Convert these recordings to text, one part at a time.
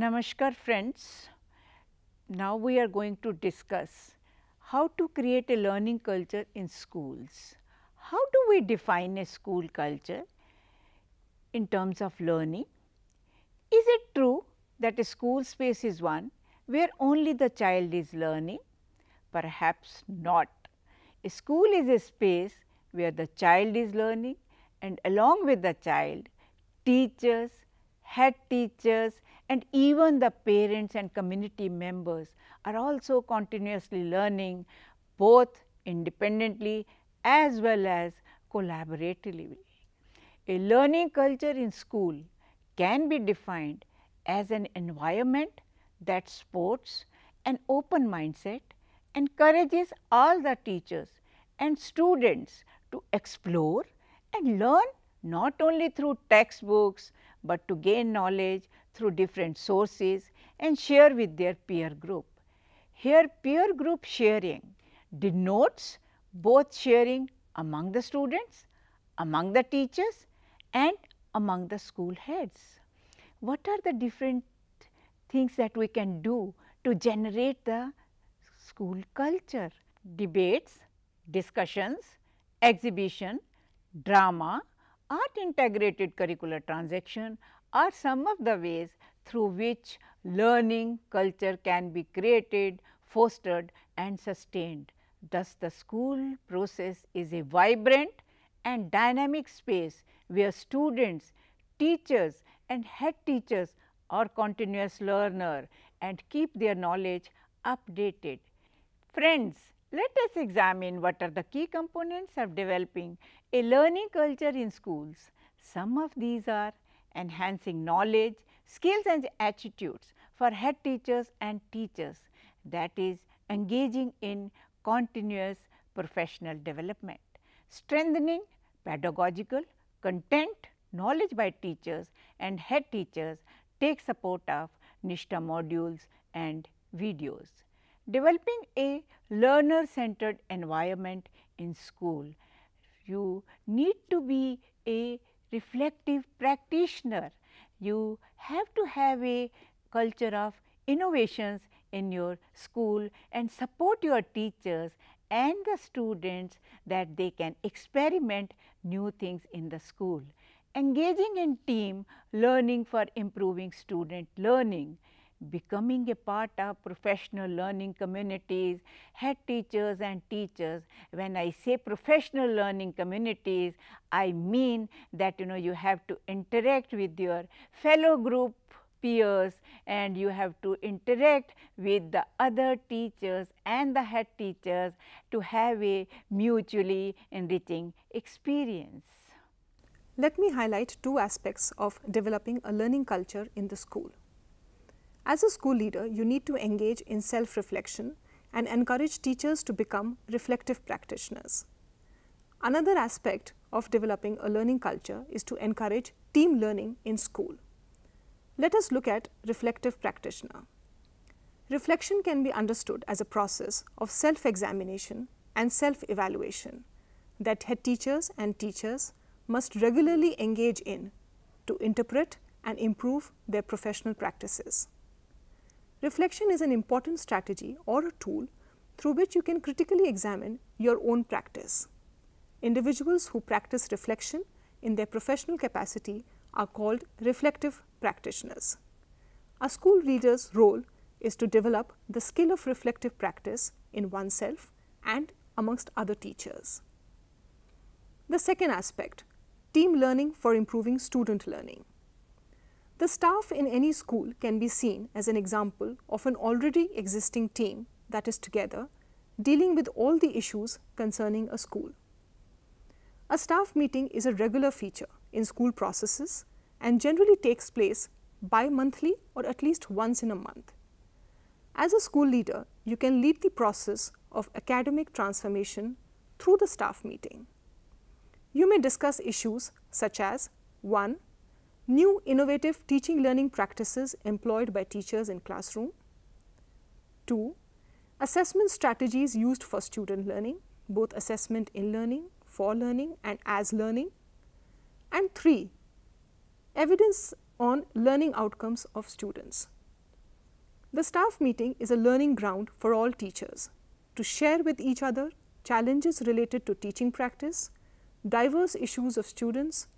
Namaskar friends, now we are going to discuss how to create a learning culture in schools. How do we define a school culture in terms of learning? Is it true that a school space is one where only the child is learning? Perhaps not. A school is a space where the child is learning and along with the child, teachers, head teachers and even the parents and community members are also continuously learning both independently as well as collaboratively. A learning culture in school can be defined as an environment that supports an open mindset, encourages all the teachers and students to explore and learn not only through textbooks, but to gain knowledge through different sources and share with their peer group. Here peer group sharing denotes both sharing among the students, among the teachers and among the school heads. What are the different things that we can do to generate the school culture? Debates, discussions, exhibition, drama, Art integrated curricular transaction are some of the ways through which learning culture can be created, fostered and sustained. Thus, the school process is a vibrant and dynamic space where students, teachers and head teachers are continuous learner and keep their knowledge updated. Friends, let us examine what are the key components of developing a learning culture in schools. Some of these are enhancing knowledge, skills and attitudes for head teachers and teachers that is engaging in continuous professional development, strengthening pedagogical content knowledge by teachers and head teachers take support of NISHTA modules and videos. Developing a learner centered environment in school, you need to be a reflective practitioner. You have to have a culture of innovations in your school and support your teachers and the students that they can experiment new things in the school. Engaging in team learning for improving student learning becoming a part of professional learning communities, head teachers and teachers. When I say professional learning communities, I mean that you know you have to interact with your fellow group peers and you have to interact with the other teachers and the head teachers to have a mutually enriching experience. Let me highlight two aspects of developing a learning culture in the school. As a school leader, you need to engage in self-reflection and encourage teachers to become reflective practitioners. Another aspect of developing a learning culture is to encourage team learning in school. Let us look at reflective practitioner. Reflection can be understood as a process of self-examination and self-evaluation that head teachers and teachers must regularly engage in to interpret and improve their professional practices. Reflection is an important strategy or a tool through which you can critically examine your own practice. Individuals who practice reflection in their professional capacity are called reflective practitioners. A school leader's role is to develop the skill of reflective practice in oneself and amongst other teachers. The second aspect, team learning for improving student learning. The staff in any school can be seen as an example of an already existing team that is together dealing with all the issues concerning a school. A staff meeting is a regular feature in school processes and generally takes place bi-monthly or at least once in a month. As a school leader, you can lead the process of academic transformation through the staff meeting. You may discuss issues such as 1 new innovative teaching learning practices employed by teachers in classroom. 2. Assessment strategies used for student learning, both assessment in learning, for learning and as learning. And 3. Evidence on learning outcomes of students. The staff meeting is a learning ground for all teachers to share with each other challenges related to teaching practice, diverse issues of students,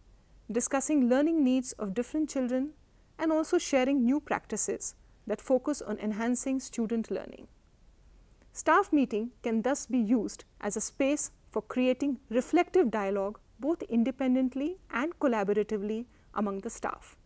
discussing learning needs of different children and also sharing new practices that focus on enhancing student learning. Staff meeting can thus be used as a space for creating reflective dialogue both independently and collaboratively among the staff.